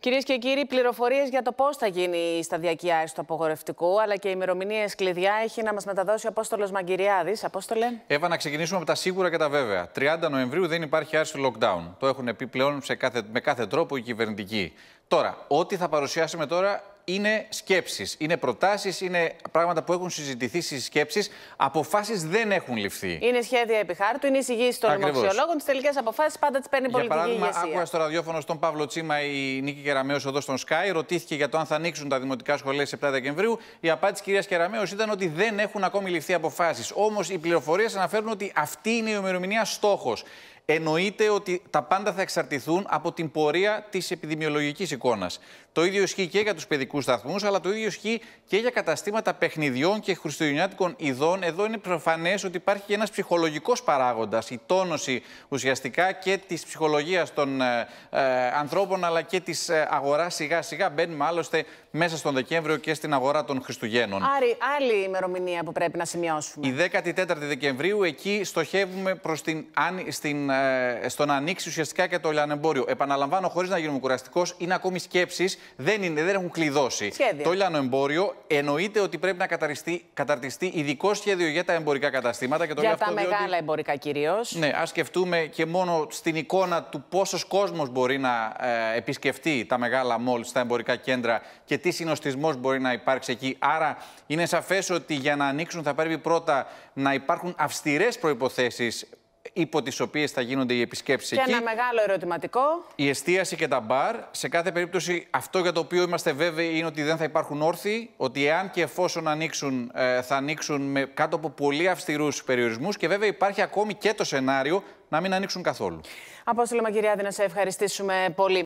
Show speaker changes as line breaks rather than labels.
Κυρίες και κύριοι, πληροφορίες για το πώς θα γίνει η σταδιακή άρση του απογορευτικού αλλά και ημερομηνίες κλειδιά έχει να μας μεταδώσει ο Απόστολος Μαγκυριάδη. Απόστολε.
Εύα, να ξεκινήσουμε από τα σίγουρα και τα βέβαια. 30 Νοεμβρίου δεν υπάρχει άρση lockdown. Το έχουν πει πλέον σε κάθε, με κάθε τρόπο οι κυβερνητικοί. Τώρα, ό,τι θα παρουσιάσουμε τώρα είναι σκέψεις, είναι προτάσεις, είναι πράγματα που έχουν συζητηθεί στις σκέψεις. Αποφάσεις δεν έχουν ληφθεί.
Είναι σχέδια επιχάρτου, είναι εισηγήσει των δημοξιολόγων. Τις τελικές αποφάσεις πάντα τις παίρνει η πολιτική. Για παράδειγμα, άκουγα
στο ραδιόφωνο στον Παύλο Τσίμα η Νίκη Κεραμέο εδώ στον ΣΚΑΙ. Ρωτήθηκε για το αν θα ανοίξουν τα δημοτικά σχολεία σε 7 Δεκεμβρίου. Η απάντηση κυρία Κεραμέο ήταν ότι δεν έχουν ακόμη ληφθεί αποφάσεις. Όμως οι πληροφορίες αναφέρουν ότι αυτή είναι η ημερομηνία στόχος εννοείται ότι τα πάντα θα εξαρτηθούν από την πορεία της επιδημιολογικής εικόνας. Το ίδιο ισχύει και για τους παιδικούς σταθμούς, αλλά το ίδιο ισχύει και για καταστήματα παιχνιδιών και χριστουγεννιάτικων ειδών. Εδώ είναι προφανές ότι υπάρχει και ένας ψυχολογικός παράγοντας, η τόνωση ουσιαστικά και της ψυχολογίας των ε, ε, ανθρώπων, αλλά και της ε, αγοράς σιγά-σιγά. Μπαίνουμε άλλωστε μέσα στον Δεκέμβριο και στην αγορά των Χριστουγέννων.
Άρη, άλλη ημερομηνία που πρέπει να σημειώσουμε.
Η 14η Δεκεμβρίου, εκεί στοχεύουμε προς την, στην ε, ε, στο να ανοίξει ουσιαστικά και το λιανεμπόριο. Επαναλαμβάνω, χωρίς να γίνουμε κουραστικός, είναι ακόμη σκέψεις, δεν, δεν έχουν κλειδώσει. Σχέδιο. Το λιανοεμπόριο εννοείται ότι πρέπει να καταρτιστεί, καταρτιστεί ειδικό σχέδιο για τα εμπορικά καταστήματα. Και το για τα αυτό μεγάλα διότι...
εμπορικά κυρίως. Ναι, ας
σκεφτούμε και μόνο στην εικόνα του πόσος κόσμος μπορεί να ε, επισκεφτεί τα μεγάλα μόλ στα εμπορικά κέντρα και τι συνοστισμός μπορεί να υπάρξει εκεί. Άρα είναι σαφές ότι για να ανοίξουν θα πρέπει πρώτα να υπάρχουν αυστηρές προποθέσει υπό τις οποίες θα γίνονται οι επισκέψεις εκεί. Και ένα
μεγάλο ερωτηματικό.
Η εστίαση και τα μπαρ. Σε κάθε περίπτωση, αυτό για το οποίο είμαστε βέβαιοι είναι ότι δεν θα υπάρχουν όρθιοι, ότι εάν και εφόσον ανοίξουν, ε, θα ανοίξουν με, κάτω από πολύ αυστηρούς περιορισμούς. Και βέβαια υπάρχει ακόμη και το σενάριο να μην ανοίξουν καθόλου.
Απόστολε κυρία να σε ευχαριστήσουμε πολύ.